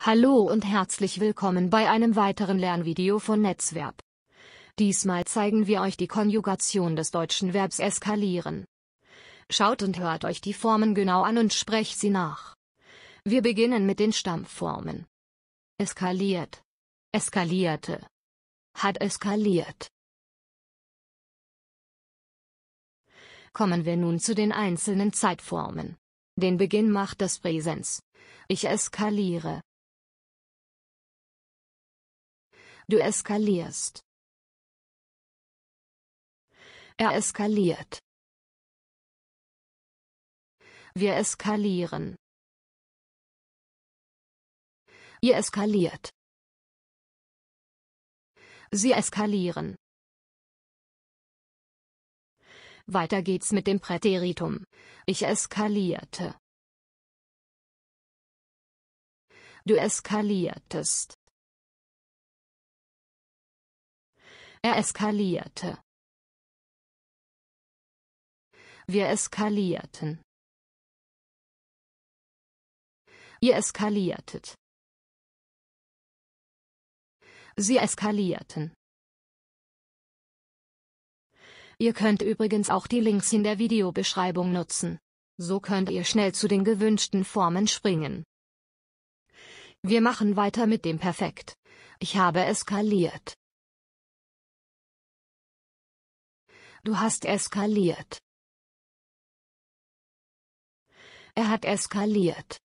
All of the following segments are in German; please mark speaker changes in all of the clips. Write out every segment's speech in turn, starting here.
Speaker 1: Hallo und herzlich willkommen bei einem weiteren Lernvideo von Netzverb. Diesmal zeigen wir euch die Konjugation des deutschen Verbs eskalieren. Schaut und hört euch die Formen genau an und sprecht sie nach. Wir
Speaker 2: beginnen mit den Stammformen. Eskaliert. Eskalierte. Hat eskaliert.
Speaker 1: Kommen wir nun zu den einzelnen Zeitformen. Den Beginn macht das Präsens. Ich
Speaker 2: eskaliere. Du eskalierst. Er eskaliert. Wir eskalieren. Ihr eskaliert. Sie eskalieren. Weiter geht's mit dem Präteritum. Ich eskalierte. Du eskaliertest. Er eskalierte. Wir eskalierten. Ihr eskaliertet. Sie eskalierten. Ihr könnt übrigens auch die Links in der
Speaker 1: Videobeschreibung nutzen. So könnt ihr schnell zu den gewünschten Formen springen. Wir machen weiter mit dem Perfekt. Ich habe eskaliert.
Speaker 2: Du hast eskaliert. Er hat eskaliert.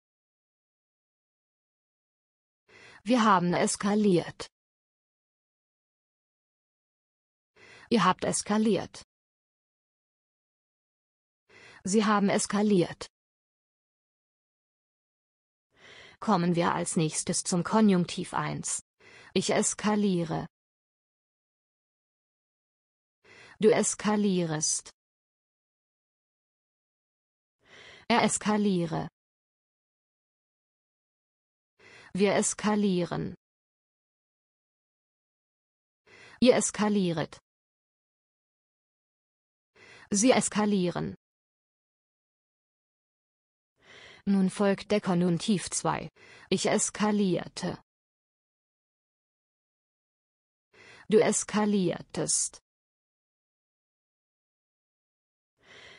Speaker 2: Wir haben eskaliert. Ihr habt eskaliert. Sie haben eskaliert.
Speaker 1: Kommen wir als nächstes zum Konjunktiv 1. Ich eskaliere.
Speaker 2: Du eskalierst. Er eskaliere. Wir eskalieren. Ihr eskaliert. Sie eskalieren. Nun folgt der Konjunktiv 2. Ich eskalierte. Du eskaliertest.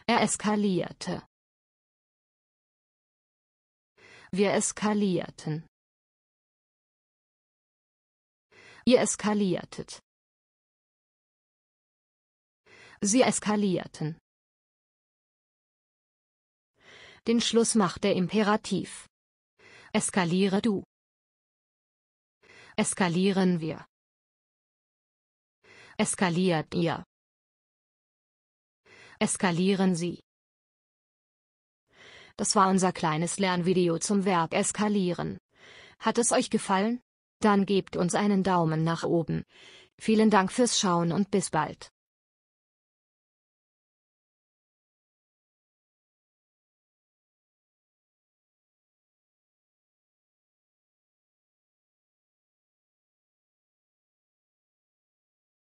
Speaker 2: Er eskalierte. Wir eskalierten. Ihr eskaliertet. Sie eskalierten. Den Schluss macht der Imperativ. Eskaliere du. Eskalieren wir. Eskaliert ihr. Eskalieren
Speaker 1: Sie. Das war unser kleines Lernvideo zum Verb eskalieren. Hat es euch gefallen? Dann gebt uns einen Daumen nach oben.
Speaker 2: Vielen Dank fürs Schauen und bis bald.